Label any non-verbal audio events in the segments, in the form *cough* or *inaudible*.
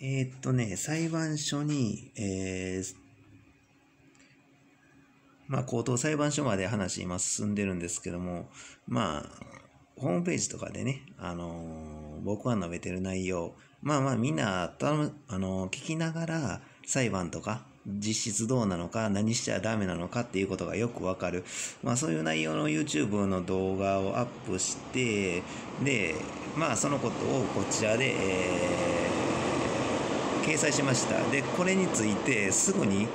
えー、っとね、裁判所に、えー、まあ、高等裁判所まで話今進んでるんですけども、まあ、ホームページとかでね、あのー、僕が述べてる内容、まあまあみんな、あのー、聞きながら裁判とか、実質どうなのか、何しちゃダメなのかっていうことがよくわかる。まあそういう内容の YouTube の動画をアップして、で、まあそのことをこちらで、えー掲載しましたでこれについてすぐに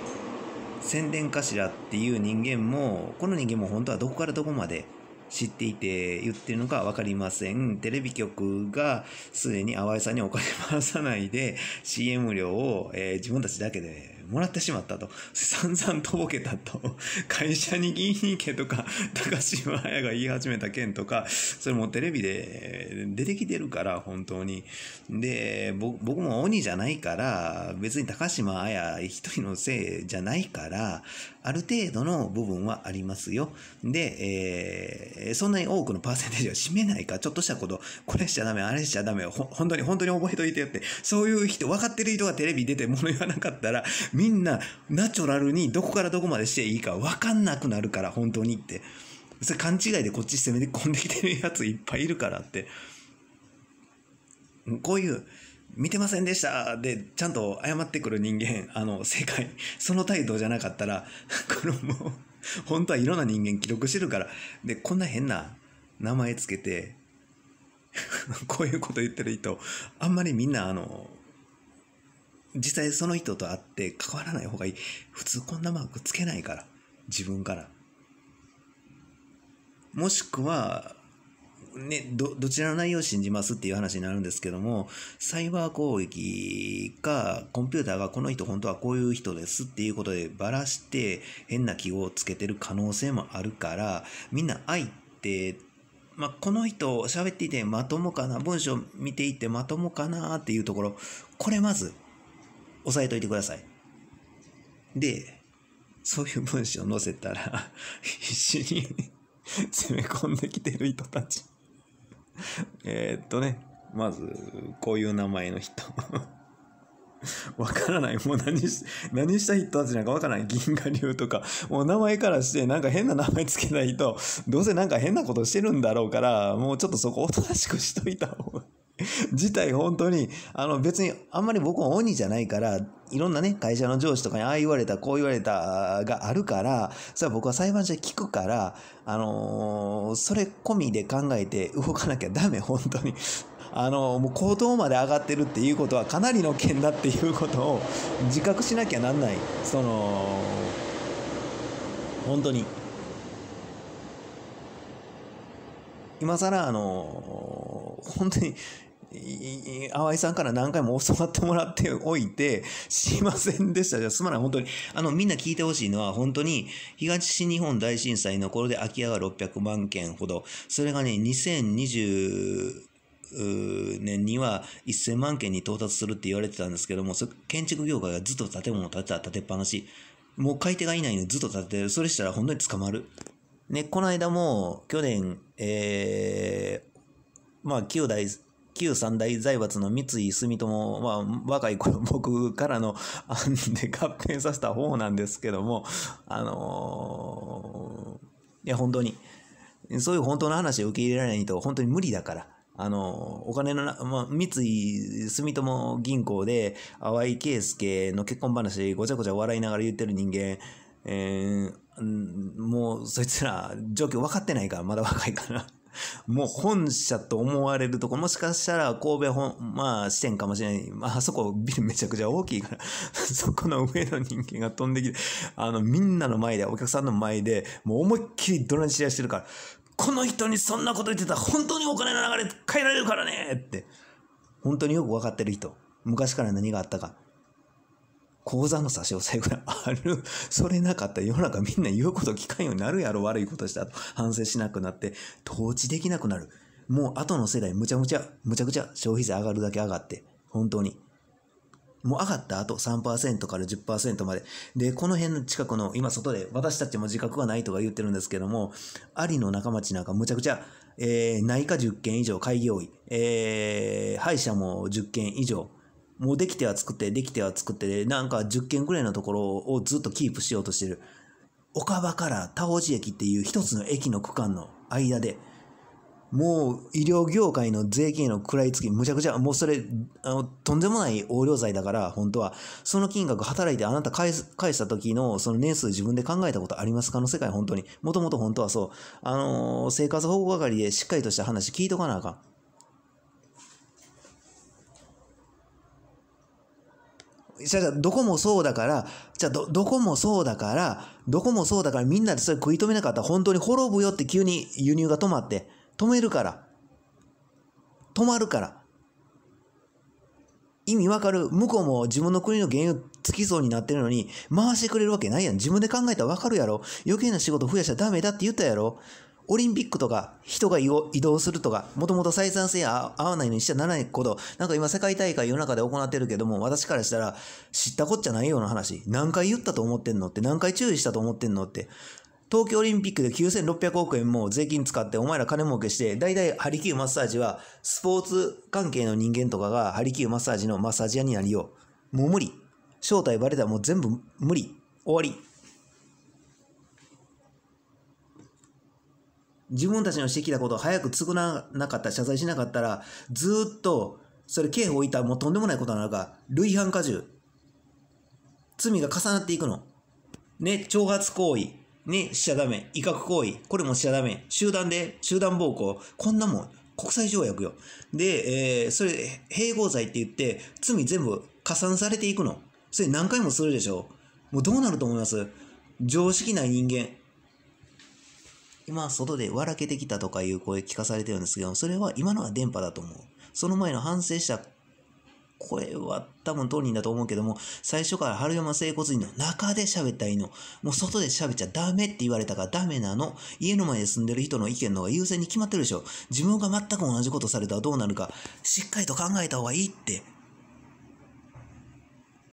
宣伝かしらっていう人間もこの人間も本当はどこからどこまで知っていて言ってるのか分かりません。テレビ局がすでに淡井さんにお金回さないで CM 料を、えー、自分たちだけでもらってしまったと。散々とぼけたと。会社に言いに行けとか、高島彩が言い始めた件とか、それもテレビで出てきてるから、本当に。で、僕も鬼じゃないから、別に高島彩一人のせいじゃないから、ある程度の部分はありますよ。で、えー、そんなに多くのパーセンテージは占めないか、ちょっとしたこと、これしちゃダメ、あれしちゃダメ、ほ本当に本当に覚えといてよって、そういう人、分かってる人がテレビ出て物言わなかったら、みんなナチュラルにどこからどこまでしていいか分かんなくなるから、本当にって。それ勘違いでこっち攻め込んできてるやついっぱいいるからって。こういう、見てませんでしたで、ちゃんと謝ってくる人間、*laughs* あの、世界、その態度じゃなかったら、*laughs* これもう、本当はいろんな人間記録してるから、で、こんな変な名前つけて、*laughs* こういうこと言ってる人、あんまりみんな、あの、実際その人と会って関わらない方がいい。普通こんなマークつけないから、自分から。もしくは、ね、ど、どちらの内容を信じますっていう話になるんですけども、サイバー攻撃か、コンピューターがこの人本当はこういう人ですっていうことでばらして、変な記号をつけてる可能性もあるから、みんな愛って、まあ、この人喋っていてまともかな、文章見ていてまともかなっていうところ、これまず、押さえといてください。で、そういう文章載せたら必死に *laughs* 攻め込んできてる人たち *laughs* えっとね、まず、こういう名前の人。*laughs* わからない。もう何し、何した人たちなんかわからない。銀河流とか。もう名前からして、なんか変な名前つけないと、どうせなんか変なことしてるんだろうから、もうちょっとそこおとなしくしといた方が *laughs* 自体本当に、あの別にあんまり僕は鬼じゃないから、いろんなね、会社の上司とかにああ言われた、こう言われたがあるから、それは僕は裁判所で聞くから、あのー、それ込みで考えて動かなきゃダメ、本当に。あのもう口頭まで上がってるっていうことはかなりの件だっていうことを自覚しなきゃなんないその本当に今更あの本当に淡井さんから何回も教わってもらっておいて、すいませんでした。じゃすまない。本当に。あの、みんな聞いてほしいのは、本当に、東日本大震災の頃で空き家が600万件ほど。それがね、2020、年には1000万件に到達するって言われてたんですけども、建築業界がずっと建物を建てた建てっぱなし。もう買い手がいないのにずっと建ててる。それしたら本当に捕まる。ね、この間も、去年、えー、まあ、旧大、旧三大財閥の三井住友は、まあ、若い頃僕からの案で合併させた方なんですけども、あのー、いや、本当に、そういう本当の話を受け入れられないと本当に無理だから、あの、お金のな、まあ、三井住友銀行で淡井圭介の結婚話ごちゃごちゃ笑いながら言ってる人間、えー、もうそいつら状況分かってないから、まだ若いから。*laughs* もう本社と思われるとこ、もしかしたら神戸本、まあ支店かもしれない。まあ、あそこビルめちゃくちゃ大きいから *laughs* そこの上の人間が飛んできて、あの、みんなの前で、お客さんの前で、もう思いっきりドラに試合してるから、この人にそんなこと言ってたら本当にお金の流れ変えられるからねって、本当によく分かってる人。昔から何があったか。口座の差し押さえぐらいある。*laughs* それなかったら世の中みんな言うこと聞かんようになるやろ、悪いことしたと反省しなくなって、統治できなくなる。もう後の世代むちゃむちゃ、むちゃくちゃ消費税上がるだけ上がって、本当に。もう上がった後3%から10%まで。で、この辺の近くの、今外で私たちも自覚がないとか言ってるんですけども、ありの中町なんかむちゃくちゃ、えー、内科10件以上開業医、えー、歯医者も10件以上、もうできては作って、できては作って、で、なんか10件ぐらいのところをずっとキープしようとしてる。岡場から田尾寺駅っていう一つの駅の区間の間で、もう医療業界の税金の食らいつき、むちゃくちゃ、もうそれ、あの、とんでもない横領罪だから、本当は、その金額働いてあなた返す、返した時の、その年数自分で考えたことありますかの世界、本当に。もともと本当はそう、あのー、生活保護係でしっかりとした話聞いとかなあかん。じゃあ、どこもそうだから、じゃあど、どこもそうだから、どこもそうだから、みんなでそれ食い止めなかったら、本当に滅ぶよって急に輸入が止まって、止めるから。止まるから。意味わかる向こうも自分の国の原油つきそうになってるのに、回してくれるわけないやん。自分で考えたらわかるやろ。余計な仕事増やしちゃダメだって言ったやろ。オリンピックとか人が移動するとか、もともと採算性合わないのにしちゃならないこと、なんか今世界大会世の中で行ってるけども、私からしたら知ったこっちゃないような話。何回言ったと思ってんのって、何回注意したと思ってんのって。東京オリンピックで9600億円も税金使ってお前ら金儲けして、大体ハリキューマッサージはスポーツ関係の人間とかがハリキューマッサージのマッサージ屋になりよう。もう無理。正体バレたらもう全部無理。終わり。自分たちのしてきたことを早く償わなかった、謝罪しなかったら、ずっと、それ刑法置いたらもうとんでもないことになるから、類犯過重。罪が重なっていくの。ね、挑発行為。ね、死者ゃダメ。威嚇行為。これも死者ゃダメ。集団で、集団暴行。こんなもん、国際条約よ。で、えー、それ、併合罪って言って、罪全部加算されていくの。それ何回もするでしょ。もうどうなると思います常識ない人間。今、外で笑けてきたとかいう声聞かされてるんですけど、それは今のは電波だと思う。その前の反省した声は多分当人だと思うけども、最初から春山整骨院の中で喋ったらいいの。もう外で喋っちゃダメって言われたからダメなの。家の前で住んでる人の意見の方が優先に決まってるでしょ。自分が全く同じことされたらどうなるか、しっかりと考えた方がいいって